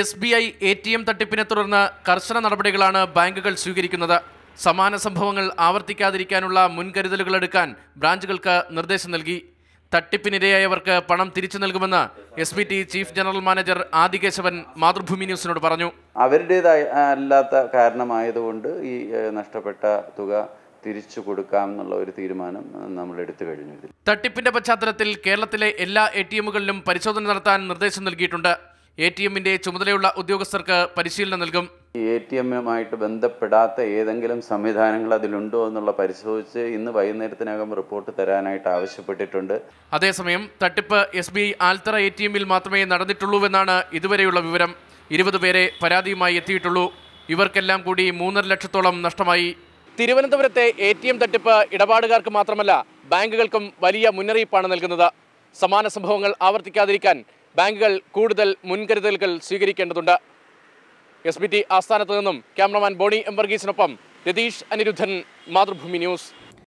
S B I A T M തട്ടിപ്പിനെ തുടർന്ന് കർശന നടപടികളാണ് ബാങ്കുകൾ സ്വീകരിക്കുന്നത് സമാന സംഭവങ്ങൾ ആവർത്തിക്കാതിരിക്കാനുള്ള മുൻകരുതലുകൾ എടുക്കാൻ ബ്രാഞ്ചുകൾക്ക് നിർദ്ദേശം നൽകി തട്ടിപ്പിനിരയായവർക്ക് പണം തിരിച്ചു നൽകുമെന്ന് S B T chief general manager Adikesavan Mathrubhumi ന്യൂസിനോട് പറഞ്ഞു അവരുടേതായ അല്ലാത്ത കാരണമായതുകൊണ്ട് ഈ നഷ്ടപ്പെട്ട തുക തിരിച്ചു കൊടുക്കാം എന്നുള്ള ഒരു തീരുമാനം നമ്മൾ എടുത്തു കഴിഞ്ഞു തട്ടിപ്പിന്റെ പശ്ചാത്തലത്തിൽ കേരളത്തിലെ എല്ലാ എ ടി പരിശോധന നടത്താൻ നിർദ്ദേശം നൽകിയിട്ടുണ്ട് എ ടി എമ്മിന്റെ ചുമതലയുള്ള ഉദ്യോഗസ്ഥർക്ക് പരിശീലനം നൽകും എ ടി എമ്മുമായിട്ട് ബന്ധപ്പെടാത്ത ഏതെങ്കിലും സംവിധാനങ്ങൾ അതിലുണ്ടോ എന്നുള്ള പരിശോധിച്ച് ഇന്ന് വൈകുന്നേരത്തിനകം റിപ്പോർട്ട് തരാനായിട്ട് ആവശ്യപ്പെട്ടിട്ടുണ്ട് അതേസമയം തട്ടിപ്പ് S B Althara A T എമ്മിൽ മാത്രമേ നടന്നിട്ടുള്ളൂവെന്നാണ് ഇതുവരെയുള്ള വിവരം ഇരുപത് പേരെ പരാതിയുമായി എത്തിയിട്ടുള്ളൂ ഇവർക്കെല്ലാം കൂടി മൂന്നര ലക്ഷത്തോളം നഷ്ടമായി തിരുവനന്തപുരത്തെ എ ടി എം തട്ടിപ്പ് ഇടപാടുകാർക്ക് മാത്രമല്ല ബാങ്കുകൾക്കും വലിയ മുന്നറിയിപ്പാണ് നൽകുന്നത് സമാന സംഭവങ്ങൾ ആവർത്തിക്കാതിരിക്കാൻ ബാങ്കുകൾ കൂടുതൽ മുൻകരുതലുകൾ സ്വീകരിക്കേണ്ടതുണ്ട് എസ് ബി ടി ആസ്ഥാനത്ത് നിന്നും ക്യാമറമാൻ ബോണി എംബർഗീസിനൊപ്പം രതീഷ് അനിരുദ്ധൻ മാതൃഭൂമി ന്യൂസ്